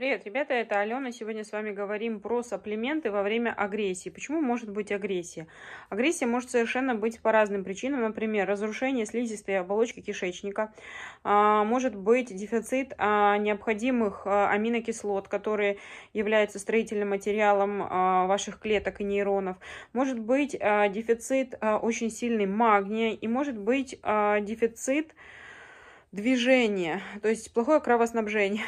Привет, ребята, это Алена. Сегодня с вами говорим про саплименты во время агрессии. Почему может быть агрессия? Агрессия может совершенно быть по разным причинам. Например, разрушение слизистой оболочки кишечника. А, может быть дефицит а, необходимых а, аминокислот, которые являются строительным материалом ваших клеток и нейронов. Может быть дефицит очень сильный магния. И может быть дефицит движения, то есть плохое кровоснабжение.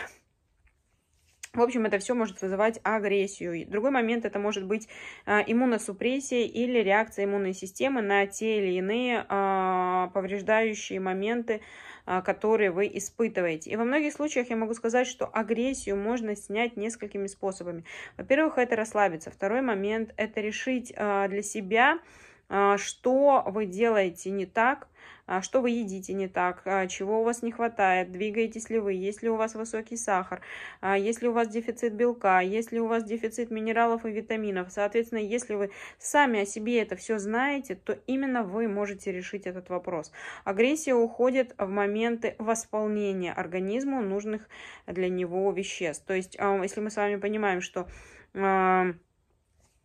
В общем, это все может вызывать агрессию. Другой момент, это может быть а, иммуносупрессия или реакция иммунной системы на те или иные а, повреждающие моменты, а, которые вы испытываете. И во многих случаях я могу сказать, что агрессию можно снять несколькими способами. Во-первых, это расслабиться. Второй момент, это решить для себя а, что вы делаете не так, а, что вы едите не так, а, чего у вас не хватает, двигаетесь ли вы, есть ли у вас высокий сахар, есть ли у вас дефицит белка, есть ли у вас дефицит минералов и витаминов. Соответственно, если вы сами о себе это все знаете, то именно вы можете решить этот вопрос. Агрессия уходит в моменты восполнения организму нужных для него веществ. То есть, если мы с вами понимаем, что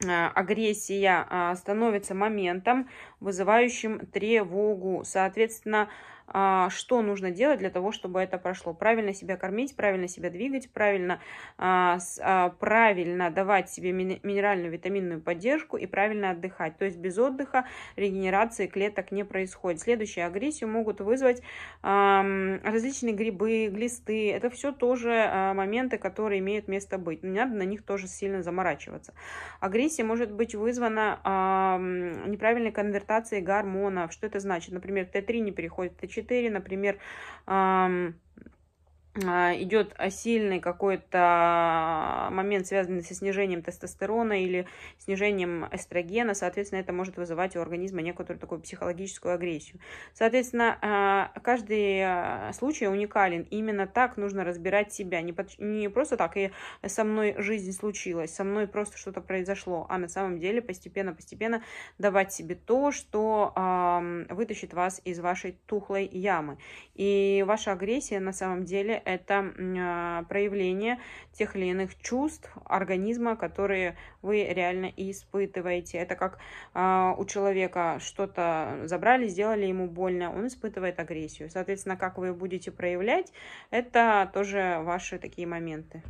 а, агрессия а, становится моментом, вызывающим тревогу. Соответственно, а, что нужно делать для того, чтобы это прошло? Правильно себя кормить, правильно себя двигать, правильно, правильно давать себе минеральную витаминную поддержку и правильно отдыхать. То есть без отдыха регенерации клеток не происходит. Следующую агрессию могут вызвать различные грибы, глисты. Это все тоже моменты, которые имеют место быть. Не надо на них тоже сильно заморачиваться. Агрессия Депрессия может быть вызвана э, неправильной конвертацией гормонов. Что это значит? Например, Т3 не переходит в Т4, например, э, а, идет а, сильный какой-то момент, связанный со снижением тестостерона или снижением эстрогена, соответственно, это может вызывать у организма некоторую такую психологическую агрессию. Соответственно, а, каждый случай уникален. Именно так нужно разбирать себя. Не, под... не просто так, и «Э, со мной жизнь случилась, со мной просто что-то произошло, а на самом деле постепенно-постепенно давать себе то, что э, вытащит вас из вашей тухлой ямы. И ваша агрессия на самом деле это а, проявление тех или иных чувств организма, которые вы реально испытываете. Это как а, у человека что-то забрали, сделали ему больно, он испытывает агрессию. Соответственно, как вы будете проявлять, это тоже ваши такие моменты.